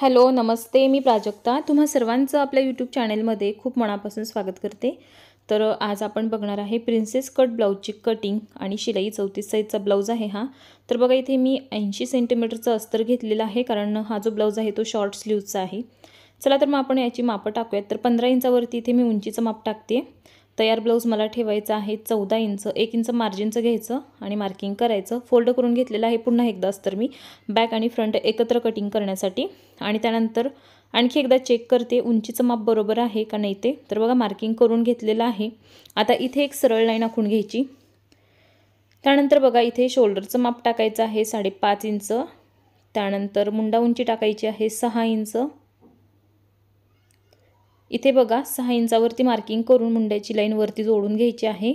hello नमस्ते मी प्राजक्ता तुम्हा सर्वांचं आपल्या यूट्यूब चॅनेलमध्ये खूप मनापासून स्वागत करते तर आज आपण बघणार आहे प्रिन्सेस कट ब्लाऊजची कटिंग आणि शिलाई चौतीस साईजचा ब्लाऊज आहे हा तर बघा इथे मी ऐंशी सेंटीमीटरचं अस्तर घेतलेलं आहे कारण हा जो ब्लाऊज आहे तो शॉर्ट स्लीवचा आहे चला तर मग आपण याची मापं टाकूयात तर पंधरा इंचावरती इथे मी उंचीचं माप टाकते तयार ब्लाऊज मला ठेवायचा आहे चौदा इंच एक इंच मार्जिनचं घ्यायचं आणि मार्किंग करायचं फोल्ड करून घेतलेलं आहे पुन्हा एकदा तर मी बॅक आणि फ्रंट एकत्र कटिंग करण्यासाठी आणि त्यानंतर आणखी एकदा चेक करते उंचीचं माप बरोबर आहे का नाही ते तर बघा मार्किंग करून घेतलेलं आहे आता इथे एक सरळ लाईन आखून घ्यायची त्यानंतर बघा इथे शोल्डरचं माप टाकायचं आहे साडेपाच इंच त्यानंतर मुंडा उंची टाकायची आहे सहा इंच इथे बघा सहा इंचावरती मार्किंग करून मुंड्याची लाईन वरती जोडून घ्यायची आहे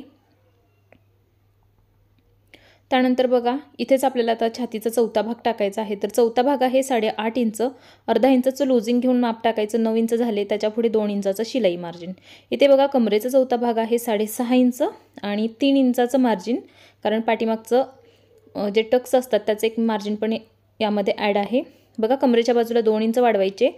त्यानंतर बघा इथेच आपल्याला आता छातीचा चौथा भाग टाकायचा आहे तर चौथा भाग आहे साडेआठ इंच अर्धा इंचाचं लुझिंग घेऊन माप टाकायचं नऊ इंच झाले त्याच्यापुढे दोन इंचाचं शिलाई मार्जिन इथे बघा कमरेचा चौथा भाग आहे साडेसहा इंच आणि तीन इंचाचं मार्जिन कारण पाठीमागचं जे टक्स असतात त्याचं एक मार्जिन पण यामध्ये ॲड आहे बघा कमरेच्या बाजूला दोन इंच वाढवायचे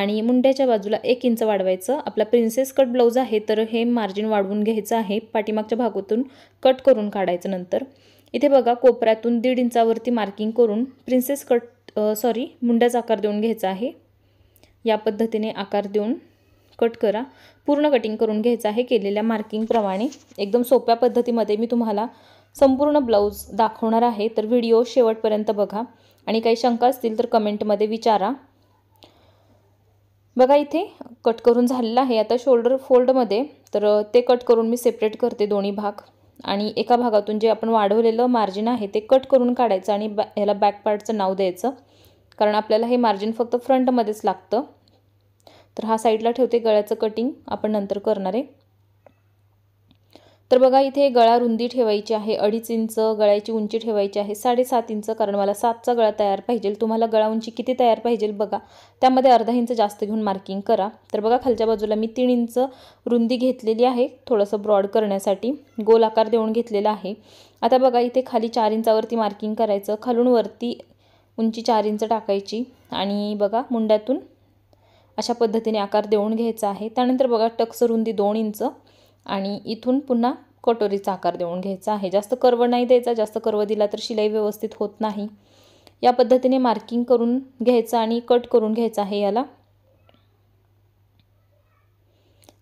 आणि मुंड्याच्या बाजूला एक इंच वाढवायचं आपला प्रिन्सेस कट ब्लाऊज आहे तर हे मार्जिन वाढवून घ्यायचं आहे पाठीमागच्या भागातून कट करून काढायचं नंतर इथे बघा कोपऱ्यातून दीड इंचावरती मार्किंग करून प्रिन्सेस कट सॉरी मुंड्याचा आकार देऊन घ्यायचा आहे या पद्धतीने आकार देऊन कट करा पूर्ण कटिंग करून घ्यायचं आहे केलेल्या मार्किंगप्रमाणे एकदम सोप्या पद्धतीमध्ये मी तुम्हाला संपूर्ण ब्लाऊज दाखवणार आहे तर व्हिडिओ शेवटपर्यंत बघा आणि काही शंका असतील तर कमेंटमध्ये विचारा बघा इथे कट करून झालेलं आहे आता शोल्डर फोल्डमध्ये तर ते कट करून मी सेपरेट करते दोन्ही भाग आणि एका भागातून जे आपण वाढवलेलं मार्जिन आहे ते कट करून काढायचं आणि बॅ ह्याला बॅक पार्टचं नाव द्यायचं कारण आपल्याला हे मार्जिन फक्त फ्रंटमध्येच लागतं तर हा साईडला ठेवते गळ्याचं कटिंग आपण नंतर करणार आहे तर बघा इथे गळा रुंदी ठेवायची आहे अडीच इंच गळ्याची उंची ठेवायची आहे साडेसात इंच कारण मला सातचा गळा तयार पाहिजे तुम्हाला गळा उंची किती तयार पाहिजे बघा त्यामध्ये अर्धा इंच जास्त घेऊन मार्किंग करा तर बघा खालच्या बाजूला मी तीन इंच रुंदी घेतलेली आहे थोडंसं ब्रॉड करण्यासाठी गोल आकार देऊन घेतलेला आहे आता बघा इथे खाली चार इंचावरती मार्किंग करायचं खालून वरती उंची चार इंच टाकायची आणि बघा मुंड्यातून अशा पद्धतीने आकार देऊन घ्यायचा आहे त्यानंतर बघा टक्स रुंदी दोन इंच आणि इथून पुन्हा कटोरीचा आकार देऊन घ्यायचा आहे जास्त कर्व नाही द्यायचा जास्त कर्व दिला तर शिलाई व्यवस्थित होत नाही या पद्धतीने मार्किंग करून घ्यायचं आणि कट करून घ्यायचा आहे याला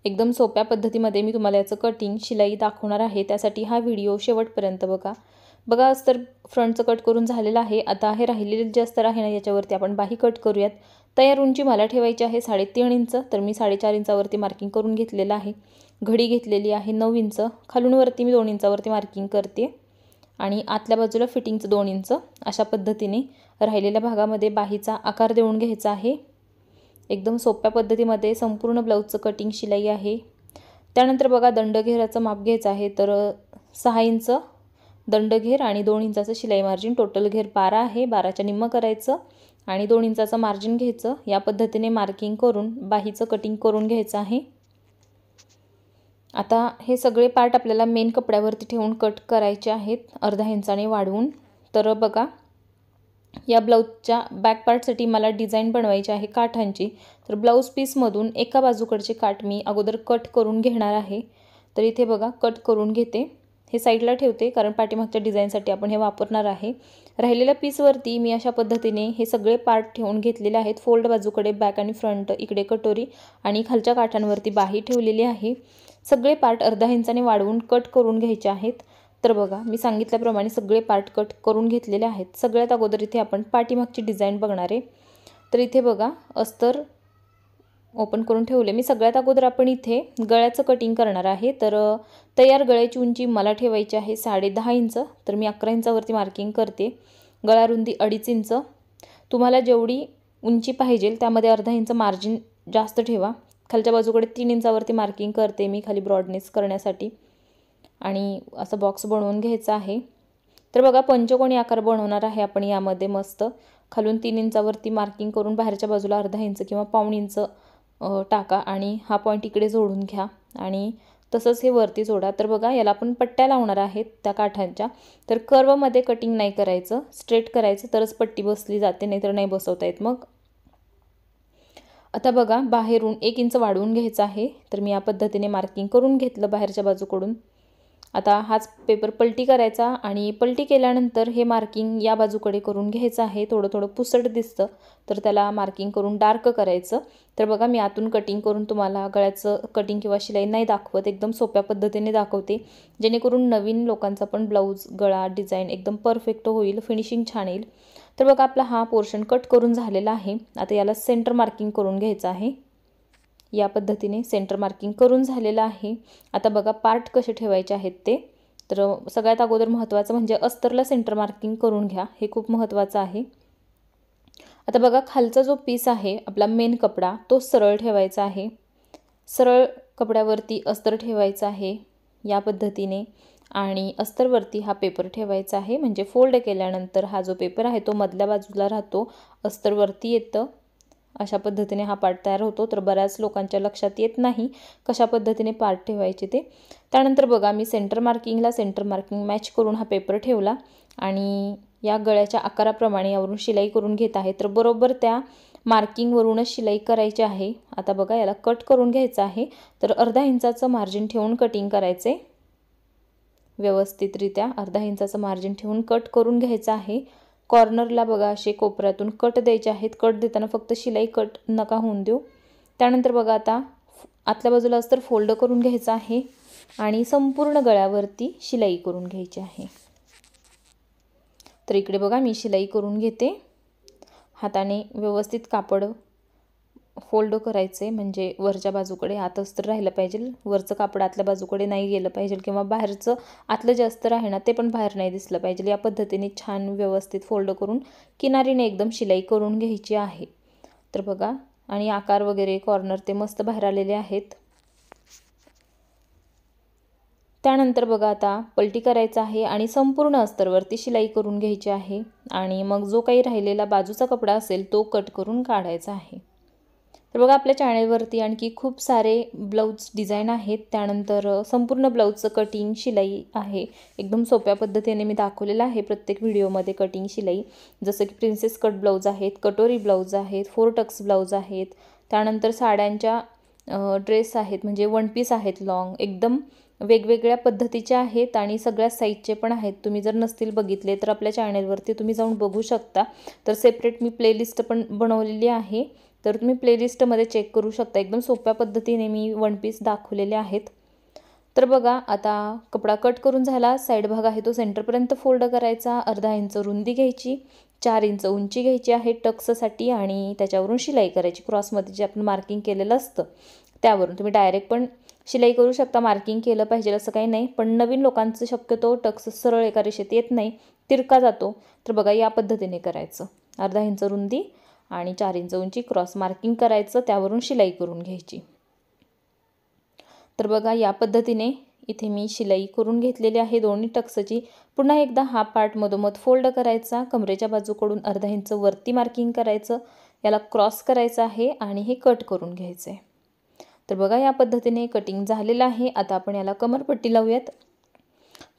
एकदम सोप्या पद्धतीमध्ये मी तुम्हाला याचं कटिंग शिलाई दाखवणार आहे त्यासाठी हा व्हिडिओ शेवटपर्यंत बघा बघा तर फ्रंटचं कट करून झालेलं आहे आता हे राहिलेले जे अस्तर आहे ना याच्यावरती आपण बाही कट करूयात तयार उंची मला ठेवायची आहे साडेतीन इंच तर मी साडेचार इंचावरती मार्किंग करून घेतलेलं आहे घडी घेतलेली आहे नऊ इंच खालूनवरती मी दोन इंचावरती मार्किंग करते आणि आतल्या बाजूला फिटिंगचं दोन इंच अशा पद्धतीने राहिलेल्या भागामध्ये बाहीचा आकार देऊन घ्यायचा आहे एकदम सोप्या पद्धतीमध्ये संपूर्ण ब्लाऊजचं कटिंग शिलाई आहे त्यानंतर बघा दंडघेराचं माप घ्यायचं आहे तर सहा इंच दंडघेर आणि दोन इंचाचं शिलाई मार्जिन टोटल घेर बारा आहे बाराच्या निम्म करायचं आणि दोन इंचाचं मार्जिन घ्यायचं या पद्धतीने मार्किंग करून बाहीचं कटिंग करून घ्यायचं आहे आता हे सगळे पार्ट आपल्याला मेन कपड्यावरती ठेवून कट करायचे आहेत अर्धा इंचाने वाढवून तर बघा या ब्लाऊजच्या बॅक पार्टसाठी मला डिझाईन बनवायची आहे काठांची तर ब्लाऊज पीसमधून एका बाजूकडचे काठ मी अगोदर कट करून घेणार आहे तर इथे बघा कट करून घेते हे साईडला ठेवते कारण पाठीमागच्या डिझाईनसाठी आपण हे वापरणार आहे राहिलेल्या पीसवरती मी अशा पद्धतीने हे सगळे पार्ट ठेवून घेतलेले आहेत फोल्ड बाजूकडे बॅक आणि फ्रंट इकडे कटोरी आणि खालच्या काठांवरती बाही ठेवलेली आहे सगळे पार्ट अर्धा इंचाने वाढवून कट करून घ्यायचे आहेत तर बघा मी सांगितल्याप्रमाणे सगळे पार्ट कट करून घेतलेले आहेत सगळ्यात अगोदर इथे आपण पाठीमागची डिझाईन बघणार आहे तर इथे बघा अस्तर ओपन करून ठेवले मी सगळ्यात अगोदर आपण इथे गळ्याचं कटिंग करणार आहे तर तयार गळ्याची उंची मला ठेवायची आहे साडे दहा इंच तर मी अकरा इंचावरती मार्किंग करते गळा रुंदी अडीच इंच तुम्हाला जेवढी उंची पाहिजे त्यामध्ये अर्धा इंच मार्जिन जास्त ठेवा खालच्या बाजूकडे तीन इंचावरती मार्किंग करते मी खाली ब्रॉडनेस करण्यासाठी आणि असं बॉक्स बनवून घ्यायचा आहे तर बघा पंचकोणी आकार बनवणार आहे आपण यामध्ये मस्त खालून तीन इंचावरती मार्किंग करून बाहेरच्या बाजूला अर्धा इंच किंवा पाऊण इंच टाका आणि हा पॉईंट इकडे जोडून घ्या आणि तसंच हे वरती जोडा तर बघा याला आपण पट्ट्या लावणार आहेत त्या काठांच्या तर कर्वमध्ये कटिंग नाही करायचं स्ट्रेट करायचं तरच पट्टी बसली जाते नाहीतर नाही बसवता येत मग आता बघा बाहेरून एक इंच वाढवून घ्यायचं आहे तर मी या पद्धतीने मार्किंग करून घेतलं बाहेरच्या बाजूकडून आता हाच पेपर पलटी करायचा आणि पलटी केल्यानंतर हे मार्किंग या बाजूकडे करून घ्यायचं आहे थोडं थोडं पुसट दिसतं तर त्याला मार्किंग करून डार्क करायचं तर बघा मी आतून कटिंग करून तुम्हाला गळ्याचं कटिंग किंवा शिलाई नाही दाखवत एकदम सोप्या पद्धतीने दाखवते जेणेकरून नवीन लोकांचा पण ब्लाऊज गळा डिझाईन एकदम परफेक्ट होईल फिनिशिंग छान येईल तर बघा आपला हा पोर्शन कट करून झालेला आहे आता याला सेंटर मार्किंग करून घ्यायचं आहे या पद्धतीने सेंटर मार्किंग करून झालेलं आहे आता बघा पार्ट कसे ठेवायचे आहेत ते तर सगळ्यात अगोदर महत्त्वाचं म्हणजे अस्तरला सेंटर मार्किंग करून घ्या हे खूप महत्त्वाचं आहे आता बघा खालचा जो पीस आहे आपला मेन कपडा तो सरळ ठेवायचा आहे सरळ कपड्यावरती अस्तर ठेवायचं आहे या पद्धतीने आणि अस्तरवरती हा पेपर ठेवायचा आहे म्हणजे फोल्ड केल्यानंतर हा जो पेपर आहे तो मधल्या बाजूला राहतो अस्तरवरती येतं अशा पद्धतीने हा पार्ट तयार होतो तर बऱ्याच लोकांच्या लक्षात येत नाही कशा पद्धतीने पार्ट ठेवायचे ते त्यानंतर बघा मी सेंटर मार्किंगला सेंटर मार्किंग मॅच करून हा पेपर ठेवला आणि या गळ्याच्या आकाराप्रमाणे यावरून शिलाई करून घेत आहे तर बरोबर त्या मार्किंगवरूनच शिलाई करायची आहे आता बघा याला कट करून घ्यायचं आहे तर अर्धा इंचाचं मार्जिन ठेवून कटिंग आहे व्यवस्थितरित्या अर्धा इंचाचं मार्जिन ठेवून कट करून घ्यायचं आहे कॉर्नरला बघा असे कोपऱ्यातून कट द्यायचे आहेत कट देताना फक्त शिलाई कट नका होऊन देऊ त्यानंतर बघा आता आतल्या बाजूला तर फोल्ड करून घ्यायचं आहे आणि संपूर्ण गळ्यावरती शिलाई करून घ्यायची आहे तर इकडे बघा मी शिलाई करून घेते हाताने व्यवस्थित कापड फोल्ड करायचे म्हणजे वरच्या बाजूकडे आतच तर राहिलं पाहिजे वरचं कापड आतल्या बाजूकडे नाही गेलं पाहिजे किंवा बाहेरचं आतलं जास्त आहे ना ते पण बाहेर नाही दिसलं पाहिजे या पद्धतीने छान व्यवस्थित फोल्ड करून किनारीने एकदम शिलाई करून घ्यायची आहे तर बघा आणि आकार वगैरे कॉर्नर ते मस्त बाहेर आलेले आहेत त्यानंतर बघा आता पलटी करायचं आहे आणि संपूर्ण अस्तरवरती शिलाई करून घ्यायची आहे आणि मग जो काही राहिलेला बाजूचा कपडा असेल तो कट करून काढायचा आहे तर बघा आपल्या चॅनेलवरती आणखी खूप सारे ब्लाऊज डिझाईन आहेत त्यानंतर संपूर्ण ब्लाऊजचं कटिंग शिलाई आहे एकदम सोप्या पद्धतीने मी दाखवलेलं आहे प्रत्येक व्हिडिओमध्ये कटिंग शिलाई जसं की प्रिन्सेस कट ब्लाऊज आहेत कटोरी ब्लाऊज आहेत फोर टक्स ब्लाऊज आहेत त्यानंतर साड्यांच्या ड्रेस आहेत म्हणजे वन पीस आहेत लाँग एकदम वेगवेगळ्या पद्धतीचे आहेत आणि सगळ्या साईजचे पण आहेत तुम्ही जर नसतील बघितले तर आपल्या चॅनेलवरती तुम्ही जाऊन बघू शकता तर सेपरेट मी प्लेलिस्ट पण बनवलेली आहे तर तुम्ही प्लेलिस्टमध्ये चेक करू शकता एकदम सोप्या पद्धतीने मी वन पीस दाखवलेले आहेत तर बघा आता कपडा कट करून झाला साईड भाग आहे तो सेंटरपर्यंत फोल्ड करायचा अर्धा इंच रुंदी घ्यायची चार इंच उंची घ्यायची आहे टक्ससाठी आणि त्याच्यावरून शिलाई करायची क्रॉसमध्ये जे आपण मार्किंग केलेलं असतं त्यावरून तुम्ही डायरेक्ट पण शिलाई करू शकता मार्किंग केलं पाहिजे असं काही नाही पण नवीन लोकांचं शक्यतो टक्स सरळ एका रेषेत येत नाही तिरका जातो तर बघा या पद्धतीने करायचं अर्धा इंच रुंदी आणि चार इंच उंची क्रॉस मार्किंग करायचं त्यावरून शिलाई करून घ्यायची तर बघा या पद्धतीने इथे मी शिलाई करून घेतलेली आहे दोन्ही टक्सची पुन्हा एकदा हा पार्ट मधोमध फोल्ड करायचा कमरेच्या बाजूकडून अर्धा इंच वरती मार्किंग करायचं याला क्रॉस करायचं आहे आणि हे कट करून घ्यायचं आहे तर बघा या पद्धतीने कटिंग झालेलं आहे आता आपण याला कमरपट्टी लावूयात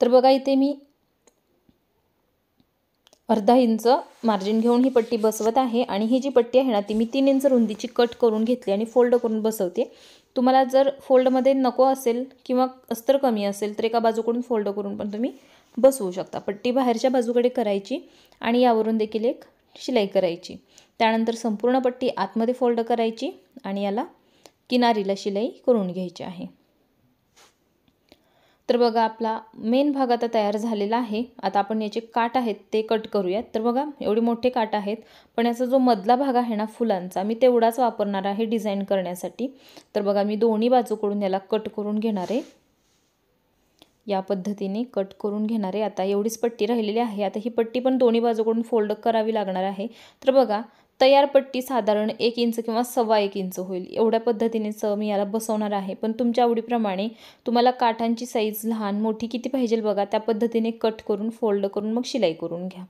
तर बघा इथे मी अर्धा इंच मार्जिन घेऊन ही पट्टी बसवत आहे आणि ही जी पट्टी आहे ना ती मी तीन इंच रुंदीची कट करून घेतली आणि फोल्ड करून बसवते तुम्हाला जर फोल्डमध्ये नको असेल किंवा अस्तर कमी असेल तर एका बाजूकडून फोल्ड करून पण तुम्ही बसवू शकता पट्टी बाहेरच्या बाजूकडे करायची आणि यावरून देखील एक शिलाई करायची त्यानंतर संपूर्ण पट्टी आतमध्ये फोल्ड करायची आणि याला किनारीला शिलाई करून घ्यायची आहे तर बघा आपला मेन भाग आता तयार झालेला आहे आता आपण याचे काट आहेत ते कट करूयात तर बघा एवढे मोठे काट आहेत पण याचा जो मधला भाग आहे ना फुलांचा मी तेवढाच वापरणार आहे डिझाईन करण्यासाठी तर बघा मी दोन्ही बाजूकडून याला कट करून घेणार आहे या पद्धतीने कट करून घेणार आहे आता एवढीच पट्टी राहिलेली आहे आता ही पट्टी पण दोन्ही बाजूकडून फोल्ड करावी लागणार आहे तर बघा तयार पट्टी साधारण एक इंच किंवा सव्वा एक इंच होईल एवढ्या पद्धतीने स मी याला बसवणार आहे पण तुमच्या आवडीप्रमाणे तुम्हाला काठांची साईज लहान मोठी किती पाहिजे बघा त्या पद्धतीने कट करून फोल्ड करून मग शिलाई करून घ्या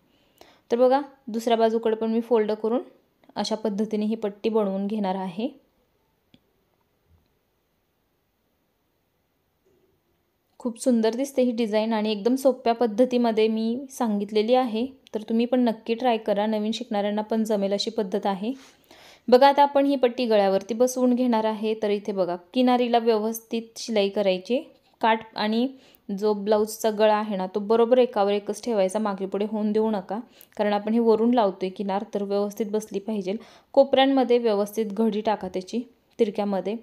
तर बघा दुसऱ्या बाजूकडे पण मी फोल्ड करून अशा पद्धतीने ही पट्टी बनवून घेणार आहे खूप सुंदर दिसते ही डिझाईन आणि एकदम सोप्या पद्धतीमध्ये मी सांगितलेली आहे तर तुम्ही पण नक्की ट्राय करा नवीन शिकणाऱ्यांना पण जमेल अशी पद्धत आहे बघा आता आपण ही पट्टी गळ्यावरती बसवून घेणार आहे तर इथे बघा किनारीला व्यवस्थित शिलाई करायची काठ आणि जो ब्लाऊजचा गळा आहे ना तो बरोबर एकावर एकच ठेवायचा मागे पुढे होऊन देऊ नका कारण आपण हे वरून लावतो आहे किनार तर व्यवस्थित बसली पाहिजे कोपऱ्यांमध्ये व्यवस्थित घडी टाका त्याची तिरक्यामध्ये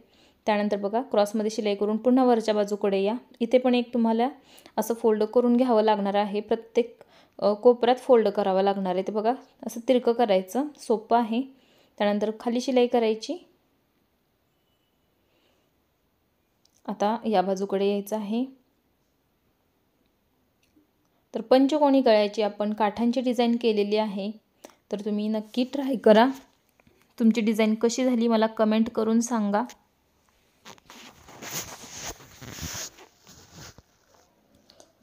त्यानंतर बघा क्रॉसमध्ये शिलाई करून पुन्हा वरच्या बाजूकडे या इथे पण एक तुम्हाला असं फोल्ड करून घ्यावं लागणार आहे प्रत्येक कोपऱ्यात फोल्ड करावं लागणार आहे ते बघा असं तिरकं करायचं सोपं आहे त्यानंतर खाली शिलाई करायची आता या बाजूकडे यायचं आहे तर पंचकोणी गळ्याची आपण काठांची डिझाईन केलेली आहे तर तुम्ही नक्की ट्राय करा तुमची डिझाईन कशी झाली मला कमेंट करून सांगा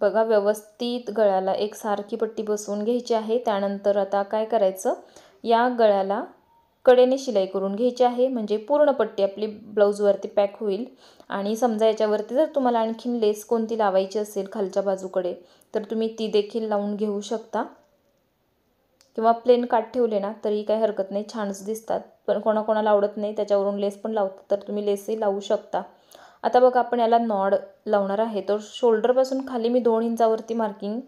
बघा व्यवस्थित गळ्याला एक सारखी पट्टी बसवून घ्यायची आहे त्यानंतर आता काय करायचं या गळ्याला कडेने शिलाई करून घ्यायची आहे म्हणजे पूर्ण पट्टी आपली ब्लाऊजवरती पॅक होईल आणि समजा याच्यावरती जर तुम्हाला आणखीन लेस कोणती लावायची असेल खालच्या बाजूकडे तर तुम्ही ती देखील लावून घेऊ शकता किंवा प्लेन काठ ठेवले ना तरी काही हरकत नाही छानच दिसतात पण कोणाकोणाला आवडत नाही त्याच्यावरून लेस पण लावतात तर तुम्ही लेसही लावू शकता आता बघा आपण याला नॉड लावणार आहे तर शोल्डरपासून खाली मी दोन इंचावरती मार्किंग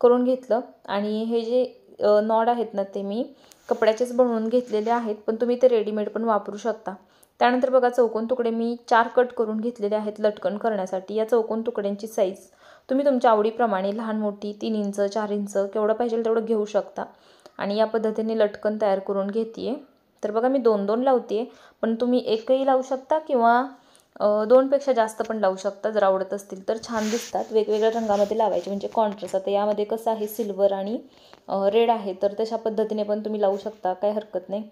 करून घेतलं आणि हे जे नॉड आहेत ना ते मी कपड्याचेच बनवून घेतलेले आहेत पण तुम्ही ते रेडीमेड पण वापरू शकता त्यानंतर बघा चौकोन तुकडे मी चार कट करून घेतलेले आहेत लटकन करण्यासाठी या चौकोन तुकड्यांची साईज तुम्ही तुमच्या आवडीप्रमाणे लहान मोठी तीन इंच चार इंच केवढं पाहिजे तेवढं घेऊ शकता आणि या पद्धतीने लटकन तयार करून घेते तर बघा मी दोन दोन लावते आहे पण तुम्ही एकही लावू शकता किंवा दोनपेक्षा जास्त पण लावू शकता जर आवडत असतील तर छान दिसतात वेगवेगळ्या रंगामध्ये लावायचे म्हणजे कॉन्ट्रास्ट आता यामध्ये कसं आहे सिल्वर आणि रेड आहे तर तशा पद्धतीने पण तुम्ही लावू शकता काही हरकत नाही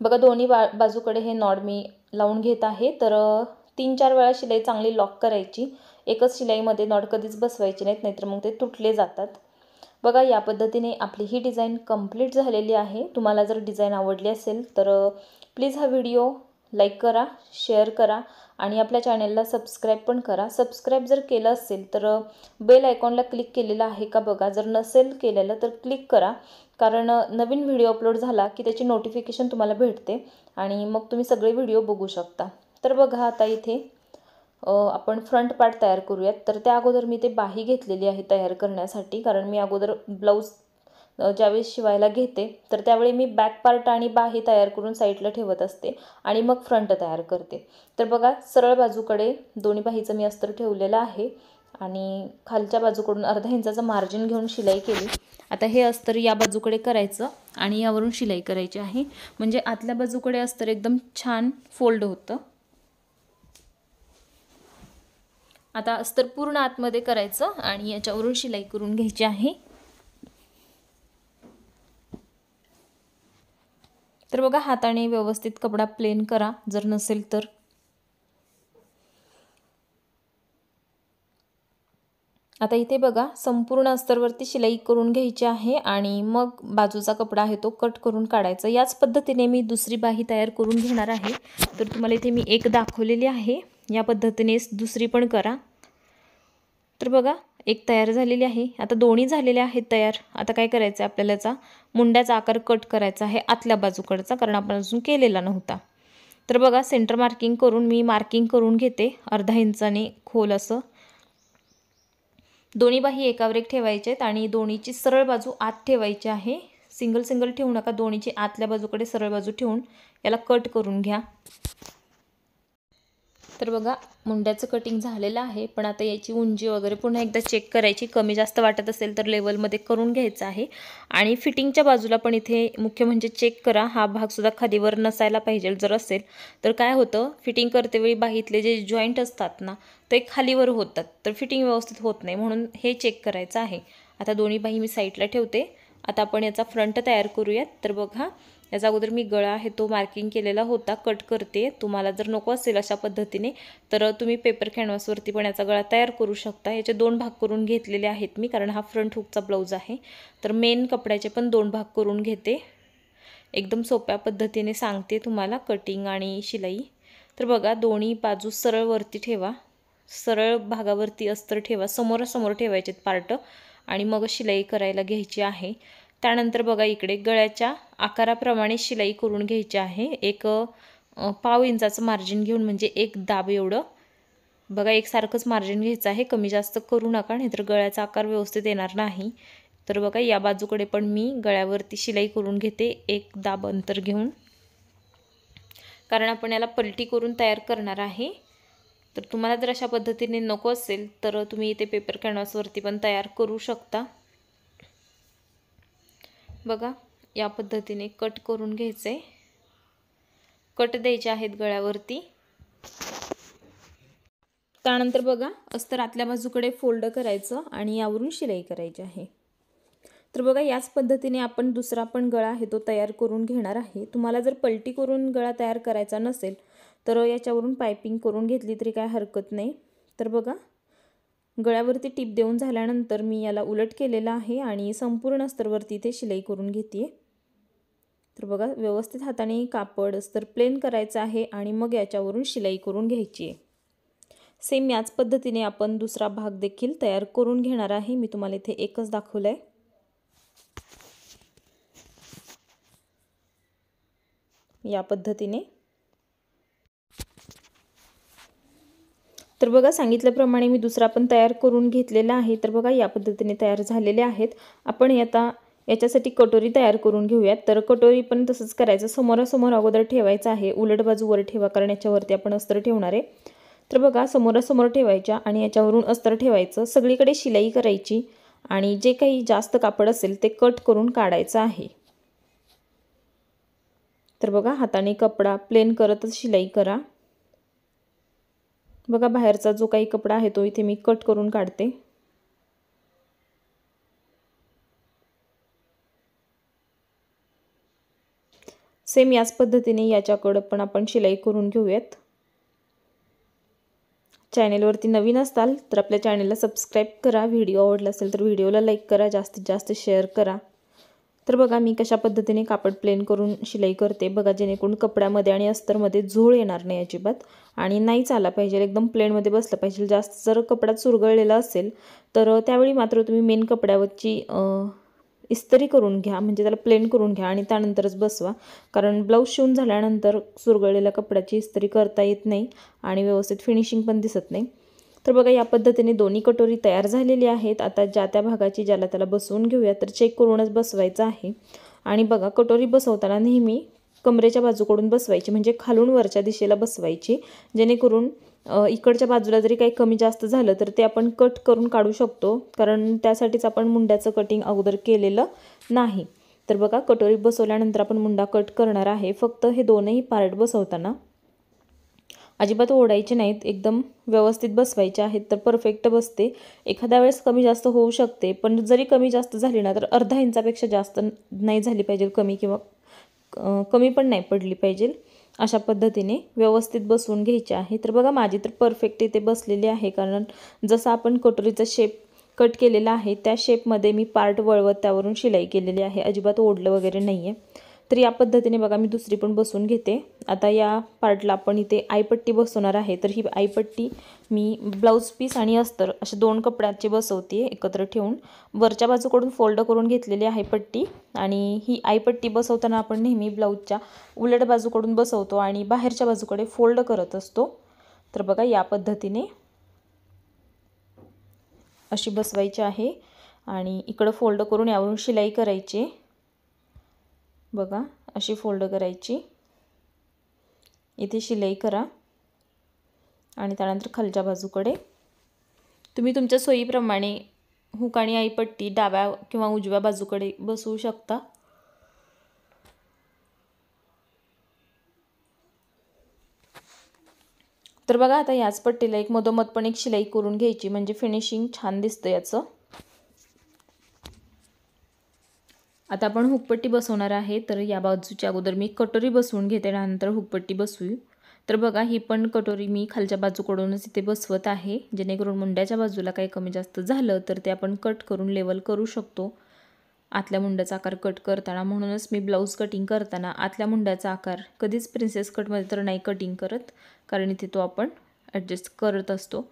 बघा दोन्ही बा बाजूकडे हे नॉड मी लावून घेत आहे तर तीन चार वेळा शिलाई चांगली लॉक करायची एकच शिलाईमध्ये नॉड कधीच बसवायची नाहीत नाहीतर मग ते तुटले जातात बघा या पद्धतीने आपली ही डिझाईन कंप्लीट झालेली आहे तुम्हाला जर डिझाईन आवडली असेल तर प्लीज हा व्हिडिओ लाईक करा शेअर करा आणि आपल्या चॅनेलला सबस्क्राईब पण करा सबस्क्राईब जर केलं असेल तर बेल आयकॉनला क्लिक केलेलं आहे का बघा जर नसेल केलेलं तर क्लिक करा कारण नवीन व्हिडिओ अपलोड झाला की त्याची नोटिफिकेशन तुम्हाला भेटते आणि मग तुम्ही सगळे व्हिडिओ बघू शकता तर बघा आता इथे आपण फ्रंट पार्ट तयार करूयात तर त्या अगोदर मी ते बाही घेतलेली आहे तयार करण्यासाठी कारण मी अगोदर ब्लाऊज ज्यावेळेस शिवायला घेते तर त्यावेळी मी बॅक पार्ट आणि बाही तयार करून साईडला ठेवत असते आणि मग फ्रंट तयार करते तर बघा सरळ बाजूकडे दोन्ही बाहीचं मी अस्तर ठेवलेलं आहे आणि खालच्या बाजूकडून अर्धा इंचाचं मार्जिन घेऊन शिलाई केली आता हे अस्तर या बाजूकडे करायचं आणि यावरून शिलाई करायची आहे म्हणजे आतल्या बाजूकडे अस्तर एकदम छान फोल्ड होतं आता अस्तर पूर्ण आतमध्ये करायचं आणि याच्यावरून शिलाई करून घ्यायची आहे तर बघा हाताने व्यवस्थित कपडा प्लेन करा जर नसेल तर आता इथे बघा संपूर्ण अस्तरवरती शिलाई करून घ्यायची आहे आणि मग बाजूचा कपडा आहे तो कट करून काढायचा याच पद्धतीने मी दुसरी बाही तयार करून घेणार आहे तर तुम्हाला इथे मी एक दाखवलेली आहे या पद्धतीनेच दुसरी पण करा तर बघा एक तयार झालेली आहे आता दोन्ही झालेले आहेत तयार आता काय करायचं आहे आपल्याला याचा मुंड्याचा आकार कट करायचा आहे आतल्या बाजूकडचा कारण आपण अजून केलेला नव्हता तर बघा सेंटर मार्किंग करून मी मार्किंग करून घेते अर्धा इंचाने खोल असं दोन्ही बाही एकावर एक ठेवायचे आहेत आणि दोन्हीची सरळ बाजू आत ठेवायची आहे सिंगल सिंगल ठेवू नका दोन्हीची आतल्या बाजूकडे सरळ बाजू ठेवून याला कट करून घ्या तर बघा मुंड्याचं कटिंग झालेलं आहे पण आता याची उंची वगैरे पुन्हा एकदा चेक करायची कमी जास्त वाटत असेल तर लेवलमध्ये करून घ्यायचं आहे आणि फिटिंगच्या बाजूला पण इथे मुख्य म्हणजे चेक करा हा भागसुद्धा खादीवर नसायला पाहिजे जर असेल तर काय होतं फिटिंग करतेवेळी बाहीतले जे जॉईंट असतात ना ते खालीवर होतात तर फिटिंग व्यवस्थित होत नाही म्हणून हे चेक करायचं आहे आता दोन्ही बाही मी साईडला ठेवते आता आपण याचा फ्रंट तयार करूयात तर बघा याच्या अगोदर मी गळा आहे तो मार्किंग केलेला होता कट करते तुम्हाला जर नको असेल अशा पद्धतीने तर तुम्ही पेपर कॅनव्हासवरती पण याचा गळा तयार करू शकता याचे दोन भाग करून घेतलेले आहेत मी कारण हा फ्रंट हुकचा ब्लाऊज आहे तर मेन कपड्याचे पण दोन भाग करून घेते एकदम सोप्या पद्धतीने सांगते तुम्हाला कटिंग आणि शिलाई तर बघा दोन्ही बाजू सरळ वरती ठेवा सरळ भागावरती अस्तर ठेवा समोरासमोर ठेवायचे पार्ट आणि मग शिलाई करायला घ्यायची आहे त्यानंतर बघा इकडे गळ्याच्या आकाराप्रमाणे शिलाई करून घ्यायची आहे एक पाव इंचाचं मार्जिन घेऊन म्हणजे एक दाब एवढं बघा एकसारखंच मार्जिन घ्यायचं आहे कमी जास्त करू नका नाहीतर गळ्याचा आकार व्यवस्थित येणार नाही तर बघा या बाजूकडे पण मी गळ्यावरती शिलाई करून घेते एक दाब अंतर घेऊन कारण आपण याला पलटी करून तयार करणार आहे तर तुम्हाला जर अशा पद्धतीने नको असेल तर तुम्ही इथे पेपर कॅनव्हासवरती पण तयार करू शकता बघा या पद्धतीने कट करून घ्यायचे कट द्यायचे आहेत गळ्यावरती त्यानंतर बघा अस्तर आतल्या बाजूकडे फोल्ड करायचं आणि यावरून शिलाई करायची आहे तर बघा याच पद्धतीने आपण दुसरा पण गळा आहे तो तयार करून घेणार आहे तुम्हाला जर पलटी करून गळा तयार करायचा नसेल तर याच्यावरून पायपिंग करून घेतली तरी काय हरकत नाही तर बघा गळ्यावरती टिप देऊन झाल्यानंतर मी याला उलट केलेला आहे आणि संपूर्ण अस्तरवरती ते शिलाई करून घेते तर बघा व्यवस्थित हाताने कापड अस्तर प्लेन करायचं आहे आणि मग याच्यावरून शिलाई करून घ्यायची आहे सेम याच पद्धतीने आपण दुसरा भाग देखील तयार करून घेणार आहे मी तुम्हाला इथे एकच दाखवलं आहे या पद्धतीने तर बघा सांगितल्याप्रमाणे मी दुसरा पण तयार करून घेतलेला आहे तर बघा या पद्धतीने तयार झालेले आहेत आपण आता याच्यासाठी कटोरी तयार करून घेऊयात तर कटोरी पण तसंच करायचं समोरासमोर अगोदर ठेवायचं आहे उलट बाजूवर ठेवा कारण याच्यावरती आपण अस्तर ठेवणार आहे तर बघा समोरासमोर ठेवायच्या आणि याच्यावरून अस्तर ठेवायचं सगळीकडे शिलाई करायची आणि जे काही जास्त कापड असेल ते कट करून काढायचं आहे तर बघा हाताने कपडा प्लेन करतच शिलाई करा बघा बाहेरचा जो काही कपडा आहे तो इथे मी कट करून काढते सेम याच पद्धतीने याच्याकडं पण आपण शिलाई करून घेऊयात चॅनेलवरती नवीन असताल तर आपल्या चॅनेलला सबस्क्राईब करा व्हिडिओ आवडला असेल तर व्हिडिओला लाईक करा जास्तीत जास्त शेअर करा तर बघा मी कशा पद्धतीने कापड प्लेन करून शिलाई करते बघा जेणेकरून कपड्यामध्ये आणि अस्तरमध्ये झोळ येणार नाही अजिबात आणि नाहीच आला पाहिजे एकदम प्लेनमध्ये बसलं पाहिजे जास्त जर कपडा चुरगळलेला असेल तर त्यावेळी मात्र तुम्ही मेन कपड्यावरची इस्तरी करून घ्या म्हणजे त्याला प्लेन करून घ्या आणि त्यानंतरच बसवा कारण ब्लाऊज शिवून झाल्यानंतर सुरगळलेल्या कपड्याची इस्तरी करता येत नाही आणि व्यवस्थित फिनिशिंग पण दिसत नाही तर बघा या पद्धतीने दोन्ही कटोरी तयार झालेली आहेत आता ज्या त्या भागाची ज्याला त्याला बसवून घेऊया तर चेक करूनच बसवायचं आहे आणि बघा कटोरी बसवताना नेहमी कमरेच्या बाजूकडून बसवायची म्हणजे खालून वरच्या दिशेला बसवायची जेणेकरून इकडच्या बाजूला जरी काही कमी जास्त झालं तर ते आपण कट करून काढू शकतो कारण त्यासाठीच आपण मुंड्याचं कटिंग अगोदर केलेलं नाही तर बघा कटोरी बसवल्यानंतर आपण मुंडा कट करणार आहे फक्त हे दोनही पार्ट बसवताना अजिबात ओढायचे नाहीत एकदम व्यवस्थित बसवायचे आहेत तर परफेक्ट बसते एखाद्या वेळेस कमी जास्त होऊ शकते पण जरी कमी जास्त झाली ना तर अर्धा इंचापेक्षा जास्त नाही झाली पाहिजे कमी किंवा कमी पण नाही पडली पाहिजे अशा पद्धतीने व्यवस्थित बसवून घ्यायचे आहे तर बघा माझी तर परफेक्ट इथे बसलेली आहे कारण जसं आपण कटोरीचा शेप कट केलेला आहे त्या शेपमध्ये मी पार्ट वळवत त्यावरून शिलाई केलेली आहे अजिबात ओढलं वगैरे नाही आहे तर या पद्धतीने बघा मी दुसरी पण बसवून घेते आता या पार्टला आपण इथे आईपट्टी बसवणार आहे तर ही आईपट्टी मी ब्लाऊज पीस आणि अस्तर असे दोन कपड्याचे बसवते एकत्र ठेवून वरच्या बाजूकडून फोल्ड करून घेतलेली आहे पट्टी आणि ही आईपट्टी बसवताना आपण नेहमी ब्लाऊजच्या उलट बाजूकडून बसवतो आणि बाहेरच्या बाजूकडे फोल्ड करत असतो तर बघा या पद्धतीने अशी बसवायची आहे आणि इकडं फोल्ड करून यावरून शिलाई करायची बघा अशी फोल्ड करायची इथे शिलाई करा आणि त्यानंतर खालच्या बाजूकडे तुम्ही तुमच्या सोयीप्रमाणे हुक आणि आईपट्टी डाव्या किंवा उजव्या बाजूकडे बसवू शकता तर बघा आता याच पट्टीला एक मधोमध पण एक शिलाई करून घ्यायची म्हणजे फिनिशिंग छान दिसतं याचं आता आपण हुकपट्टी बसवणार आहे तर या बाजूच्या अगोदर मी कटोरी बसवून घेते त्यानंतर हुकपट्टी बसवू तर बघा ही पण कटोरी मी खालच्या बाजूकडूनच इथे बसवत आहे जेणेकरून मुंड्याच्या बाजूला काही कमी जास्त झालं तर ते आपण कट करून लेवल करू शकतो आतल्या मुंड्याचा आकार कट करताना म्हणूनच मी ब्लाऊज कटिंग करताना आतल्या मुंड्याचा आकार कधीच प्रिन्सेस कटमध्ये तर नाही कटिंग करत कारण इथे तो आपण ॲडजस्ट करत असतो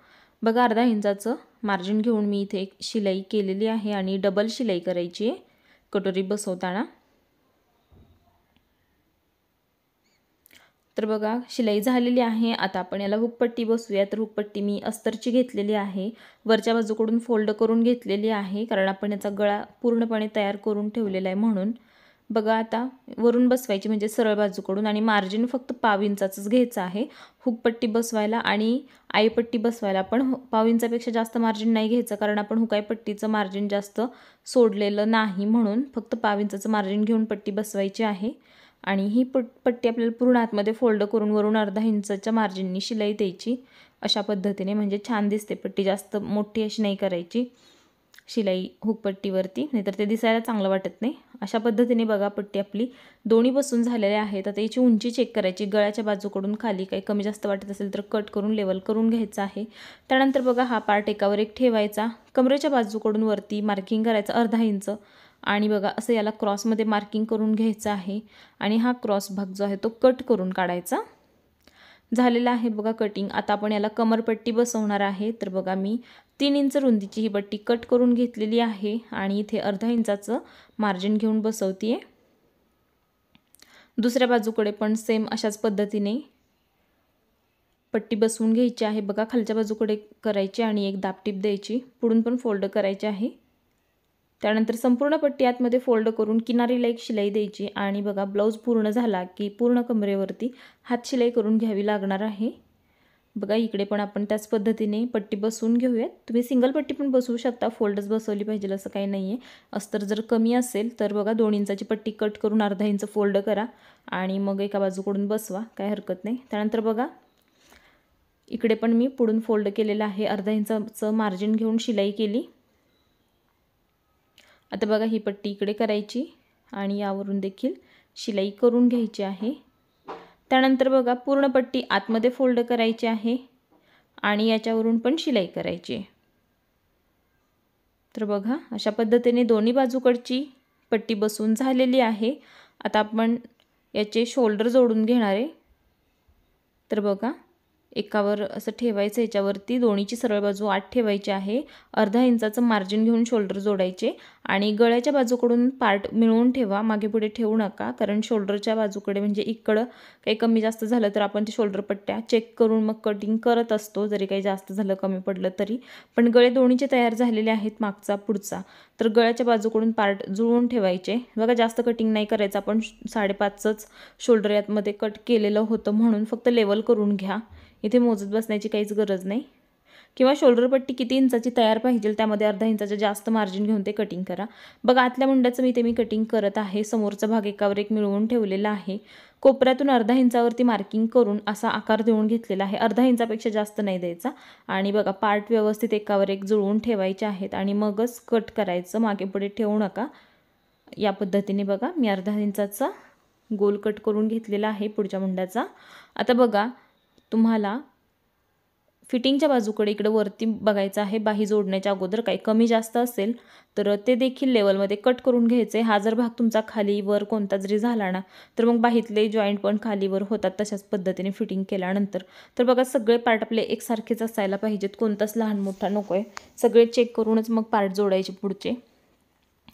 बघा अर्धा इंचाचं मार्जिन घेऊन मी इथे एक शिलाई केलेली आहे आणि डबल शिलाई करायची आहे कटोरी बसवताना तर बघा शिलाई झालेली आहे आता आपण याला हुकपट्टी बसूया तर हुकपट्टी मी अस्तरची घेतलेली आहे वरच्या बाजूकडून फोल्ड करून घेतलेली आहे कारण आपण याचा गळा पूर्णपणे तयार करून ठेवलेला आहे म्हणून बघा आता वरून बसवायची म्हणजे सरळ बाजूकडून आणि मार्जिन फक्त पाव इंचाचंच घ्यायचं आहे हुकपट्टी बसवायला आणि आईपट्टी बसवायला पण पाव इंचापेक्षा जास्त मार्जिन नाही घ्यायचं कारण आपण हुकाईपट्टीचं मार्जिन जास्त सोडलेलं नाही म्हणून फक्त पाव इंचाचं मार्जिन घेऊन पट्टी बसवायची आहे आणि ही पट पट्टी आपल्याला पूर्ण आतमध्ये फोल्ड करून वरून अर्धा इंचाच्या मार्जिननी शिलाई द्यायची अशा पद्धतीने म्हणजे छान दिसते पट्टी जास्त मोठी अशी नाही करायची शिलाई हुकपट्टीवरती नाहीतर ते दिसायला चांगलं वाटत नाही अशा पद्धतीने बघा पट्टी आपली दोन्ही बसून झालेल्या आहेत आता याची उंची चेक करायची गळ्याच्या बाजूकडून खाली काही कमी जास्त वाटत असेल तर कट करून लेवल करून घ्यायचं आहे त्यानंतर बघा हा पार्ट एकावर एक ठेवायचा कमरेच्या बाजूकडून वरती मार्किंग करायचं अर्धा इंच आणि बघा असं याला क्रॉसमध्ये मार्किंग करून घ्यायचं आहे आणि हा क्रॉस भाग जो आहे तो कट करून काढायचा झालेला आहे बघा कटिंग आता आपण याला कमरपट्टी बसवणार आहे तर बघा मी तीन इंच रुंदीची ही पट्टी कट करून घेतलेली आहे आणि इथे अर्धा इंचाचं मार्जिन घेऊन बसवती आहे दुसऱ्या बाजूकडे पण सेम अशाच पद्धतीने पट्टी बसवून घ्यायची आहे बघा खालच्या बाजूकडे करायची आणि एक दापटीप द्यायची पुढून पण फोल्ड करायची आहे त्यानंतर संपूर्ण पट्टी आतमध्ये फोल्ड करून किनारीला एक शिलाई द्यायची आणि बघा ब्लाऊज पूर्ण झाला की पूर्ण कमरेवरती हात शिलाई करून घ्यावी लागणार आहे बघा इकडे पण आपण त्याच पद्धतीने पट्टी बसवून घेऊयात तुम्ही सिंगल पट्टी पण बसवू शकता फोल्डच बसवली पाहिजे असं काही नाही आहे अस्तर जर कमी असेल तर बघा दोन इंचाची पट्टी कट करून अर्धा इंच फोल्ड करा आणि मग एका बाजूकडून बसवा काय हरकत नाही त्यानंतर बघा इकडे पण मी पुढून फोल्ड केलेलं आहे अर्धा इंचाचं मार्जिन घेऊन शिलाई केली आता बघा ही पट्टी इकडे करायची आणि यावरून देखील शिलाई करून घ्यायची आहे त्यानंतर बघा पूर्ण पट्टी आतमध्ये फोल्ड करायची आहे आणि याच्यावरून पण शिलाई करायची आहे तर बघा अशा पद्धतीने दोन्ही बाजूकडची पट्टी बसून झालेली आहे आता आपण याचे शोल्डर जोडून घेणार आहे तर बघा एकावर असं ठेवायचं याच्यावरती दोन्हीची सरळ बाजू आठ ठेवायची आहे अर्धा इंचाचं मार्जिन घेऊन शोल्डर जोडायचे आणि गळ्याच्या बाजूकडून पार्ट मिळवून ठेवा मागे पुढे ठेवू नका कारण शोल्डरच्या बाजूकडे म्हणजे इकडं काही कमी जास्त झालं तर आपण ते शोल्डर पट्ट्या चेक करून मग कटिंग करत असतो जरी काही जास्त झालं कमी पडलं तरी पण गळे दोन्हीचे तयार झालेले आहेत मागचा पुढचा तर गळ्याच्या बाजूकडून पार्ट जुळवून ठेवायचे बघा जास्त कटिंग नाही करायचं आपण साडेपाचच शोल्डर यातमध्ये कट केलेलं होतं म्हणून फक्त लेवल करून घ्या इथे मोजत बसण्याची काहीच गरज नाही किंवा शोल्डरपट्टी किती इंचाची तयार पाहिजे त्यामध्ये अर्धा इंचाचं जास्त मार्जिन घेऊन ते कटिंग करा बघा आतल्या मुंड्याचं मी ते मी कटिंग करत आहे समोरचा भाग एकावर एक मिळवून ठेवलेला आहे कोपऱ्यातून अर्धा इंचावरती मार्किंग करून असा आकार देऊन घेतलेला आहे अर्धा इंचापेक्षा जास्त नाही द्यायचा आणि बघा पार्ट व्यवस्थित एकावर एक जुळवून ठेवायचे आहेत आणि मगच कट करायचं मागे पुढे ठेवू नका या पद्धतीने बघा मी अर्धा इंचाचा गोल कट करून घेतलेला आहे पुढच्या मुंड्याचा आता बघा तुम्हाला फिटिंगच्या बाजूकडे इकडे वरती बघायचं आहे बाही जोडण्याच्या अगोदर काही कमी जास्त असेल तर ते देखील लेवलमध्ये कट करून घ्यायचे हा जर भाग तुमचा खाली वर कोणता जरी झाला ना तर मग बाहीतले जॉईंट पण खालीवर होतात तशाच पद्धतीने फिटिंग केल्यानंतर तर बघा सगळे पार्ट आपले एकसारखेच असायला पाहिजेत कोणताच लहान मोठा नको आहे सगळे चेक करूनच मग पार्ट जोडायचे पुढचे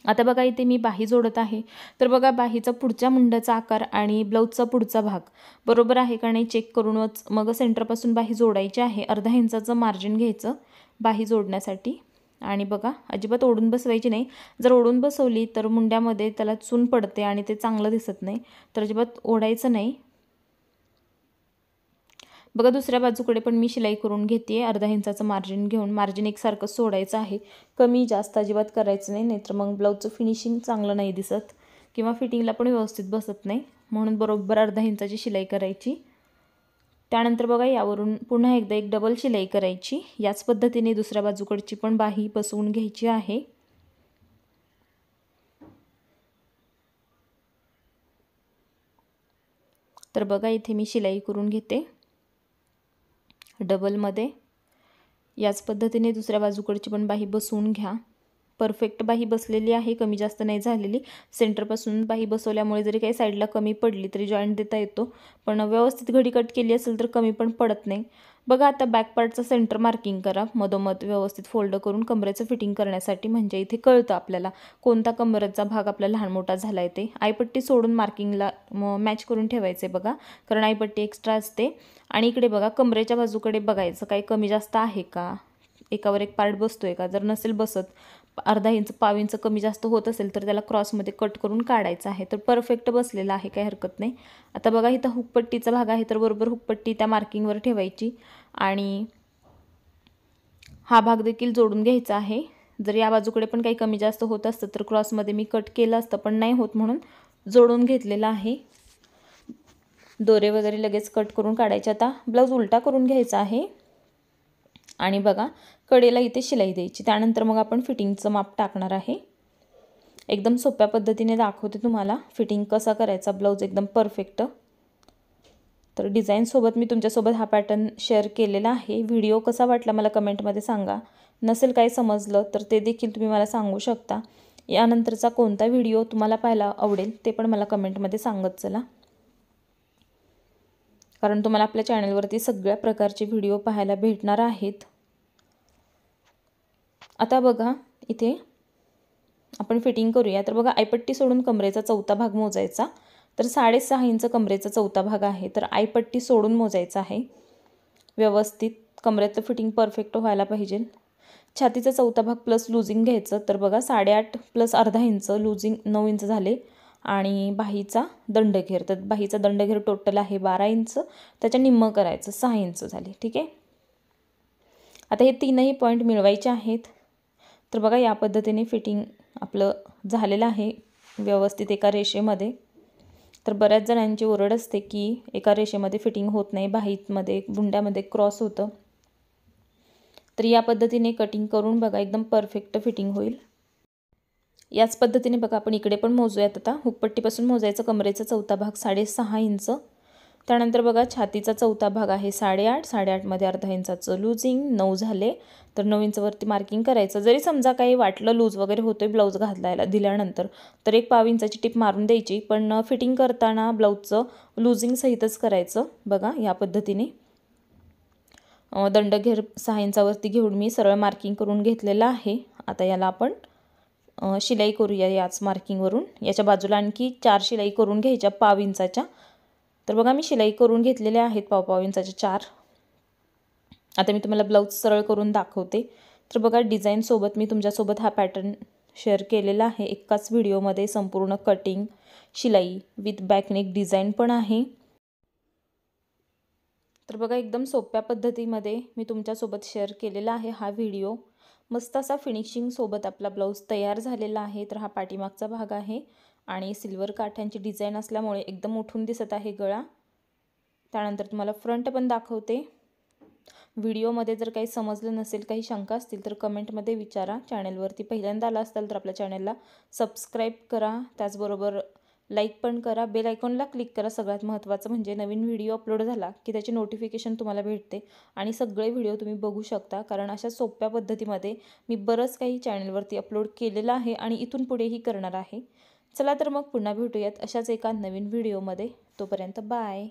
आता बघा इथे मी बाही जोडत आहे तर बघा बाहीचा पुढच्या मुंड्याचा आकार आणि ब्लाऊजचा पुढचा भाग बरोबर आहे का नाही चेक करूनच मग सेंटरपासून बाही जोडायची आहे अर्धा इंचाचं मार्जिन घ्यायचं बाही जोडण्यासाठी आणि बघा अजिबात ओढून बसवायची नाही जर ओढून बसवली तर मुंड्यामध्ये त्याला चून पडते आणि ते चांगलं दिसत नाही तर अजिबात ओढायचं नाही बघा दुसऱ्या बाजूकडे पण मी शिलाई करून घेते अर्धा इंचाचं मार्जिन घेऊन मार्जिन एकसारखं सोडायचं आहे कमी जास्त अजिबात करायचं नाही नाहीतर मग ब्लाऊजचं फिनिशिंग चांगलं नाही दिसत किंवा फिटिंगला पण व्यवस्थित बसत नाही म्हणून बरोबर अर्धा इंचाची शिलाई करायची त्यानंतर बघा यावरून पुन्हा एकदा एक डबल शिलाई करायची याच पद्धतीने दुसऱ्या बाजूकडची पण बाही बसवून घ्यायची आहे तर बघा इथे मी शिलाई करून घेते डबलमध्ये याच पद्धतीने दुसऱ्या बाजूकडची पण बाही बसवून घ्या परफेक्ट बाही बसलेली आहे कमी जास्त नाही झालेली सेंटरपासून बाही बसवल्यामुळे जरी काही साईडला कमी पडली तरी जॉईंट देता येतो पण व्यवस्थित घडी कट केली असेल तर कमी पण पडत नाही बघा आता बॅक पार्टचं सेंटर मार्किंग करा मधोमध व्यवस्थित फोल्ड करून कमरेचं फिटिंग करण्यासाठी म्हणजे इथे कळतं आपल्याला कोणता कमरेचा भाग आपला लहान मोठा झाला आहे ते आयपट्टी सोडून मार्किंगला मॅच करून ठेवायचे बघा कारण आयपट्टी एक्स्ट्रा असते आणि इकडे बघा कमरेच्या बाजूकडे बघायचं काही कमी जास्त आहे का एकावर एक पार्ट बसतोय का जर नसेल बसत अर्धा इंच पाव इंच कमी जास्त होत असेल तर त्याला क्रॉसमध्ये कट करून काढायचं आहे तर परफेक्ट बसलेला आहे काही हरकत नाही आता बघा इथं हुकपट्टीचा भाग आहे तर बरोबर हुकपट्टी त्या मार्किंगवर ठेवायची आणि हा भाग देखील जोडून घ्यायचा आहे जर या बाजूकडे पण काही कमी जास्त होत असतं तर क्रॉसमध्ये मी कट केलं असतं पण नाही होत म्हणून जोडून घेतलेलं आहे दोरे वगैरे लगेच कट करून काढायचे आता ब्लाऊज उलटा करून घ्यायचा आहे आणि बघा कडेला इथे शिलाई द्यायची त्यानंतर मग आपण फिटिंगचं माप टाकणार आहे एकदम सोप्या पद्धतीने दाखवते तुम्हाला फिटिंग कसा करायचा ब्लाऊज एकदम परफेक्ट तर डिझाईनसोबत मी तुमच्यासोबत हा पॅटर्न शेअर केलेला आहे व्हिडिओ कसा वाटला मला कमेंटमध्ये सांगा नसेल काही समजलं तर ते देखील तुम्ही मला सांगू शकता यानंतरचा कोणता व्हिडिओ तुम्हाला पाहायला आवडेल ते पण मला कमेंटमध्ये सांगत चला कारण तुम्हाला आपल्या चॅनलवरती सगळ्या प्रकारचे व्हिडिओ पाहायला भेटणार आहेत आता बघा इथे आपण फिटिंग करूया तर बघा आयपट्टी सोडून कमरेचा चौथा भाग मोजायचा तर साडेसहा इंच कमरेचा चौथा भाग आहे तर आयपट्टी सोडून मोजायचा आहे व्यवस्थित कमरेचं फिटिंग परफेक्ट व्हायला पाहिजे छातीचा चौथा भाग प्लस लूजिंग घ्यायचं तर बघा साडेआठ प्लस अर्धा इंच लूजिंग नऊ इंच झाले आणि बाहीचा दंडघेर तर बाहीचा दंडघेर टोटल आहे बारा इंच त्याच्या निम्म करायचं सहा इंच झाले ठीक आहे आता हे तीनही पॉईंट मिळवायचे आहेत तर बघा या पद्धतीने फिटिंग आपलं झालेलं आहे व्यवस्थित एका रेषेमध्ये तर बऱ्याच जणांची ओरड असते की एका रेषेमध्ये फिटिंग होत नाही बाहीतमध्ये बुंड्यामध्ये क्रॉस होतं तर या पद्धतीने कटिंग करून बघा एकदम परफेक्ट फिटिंग होईल याच पद्धतीने बघा आपण इकडे पण मोजूयात आता हुकपट्टीपासून मोजायचं कमरेचा चौथा भाग साडेसहा इंच त्यानंतर बघा छातीचा चौथा भाग आहे साडेआठ साडेआठमध्ये अर्धा इंचाचं लूजिंग नऊ झाले तर नऊ इंचवरती मार्किंग करायचं जरी समजा काही वाटलं लूज वगैरे होतोय ब्लाऊज घातलायला दिल्यानंतर तर एक पाव इंचाची टिप मारून द्यायची पण फिटिंग करताना ब्लाऊजचं लूजिंग सहितच करायचं बघा या पद्धतीने दंड घेर सहा इंचावरती घेऊन मी सरळ मार्किंग करून घेतलेलं आहे आता याला आपण शिलाई करूया याच मार्किंगवरून याच्या बाजूला आणखी चार शिलाई करून घ्यायच्या पाव इंचाच्या तर बघा मी शिलाई करून घेतलेले आहेत पाव इंचाचे चार आता मी तुम्हाला ब्लाऊज सरळ करून दाखवते तर बघा डिझाईनसोबत मी तुमच्यासोबत हा पॅटर्न शेअर केलेला आहे एकाच व्हिडिओमध्ये संपूर्ण कटिंग शिलाई विथ बॅकनेक डिझाईन पण आहे तर बघा एकदम सोप्या पद्धतीमध्ये मी तुमच्यासोबत शेअर केलेला आहे हा व्हिडिओ मस्त असा फिनिशिंगसोबत आपला ब्लाऊज तयार झालेला आहे तर हा पाठीमागचा भाग आहे आणि सिल्वर काठ्यांची डिझाईन असल्यामुळे एकदम उठून दिसत आहे गळा त्यानंतर तुम्हाला फ्रंट पण दाखवते व्हिडिओमध्ये जर काही समजलं नसेल काही शंका असतील तर कमेंटमध्ये विचारा चॅनलवरती पहिल्यांदा आला असाल तर आपल्या चॅनलला सबस्क्राईब करा त्याचबरोबर लाईक पण करा बेल आयकॉनला क्लिक करा सगळ्यात महत्त्वाचं म्हणजे नवीन व्हिडिओ अपलोड झाला की त्याची नोटिफिकेशन तुम्हाला भेटते आणि सगळे व्हिडिओ तुम्ही बघू शकता कारण अशा सोप्या पद्धतीमध्ये मी बरंच काही चॅनेलवरती अपलोड केलेलं आहे आणि इथून पुढेही करणार आहे चला तर मग पुन्हा भेटूयात अशाच एका नवीन व्हिडिओमध्ये तोपर्यंत बाय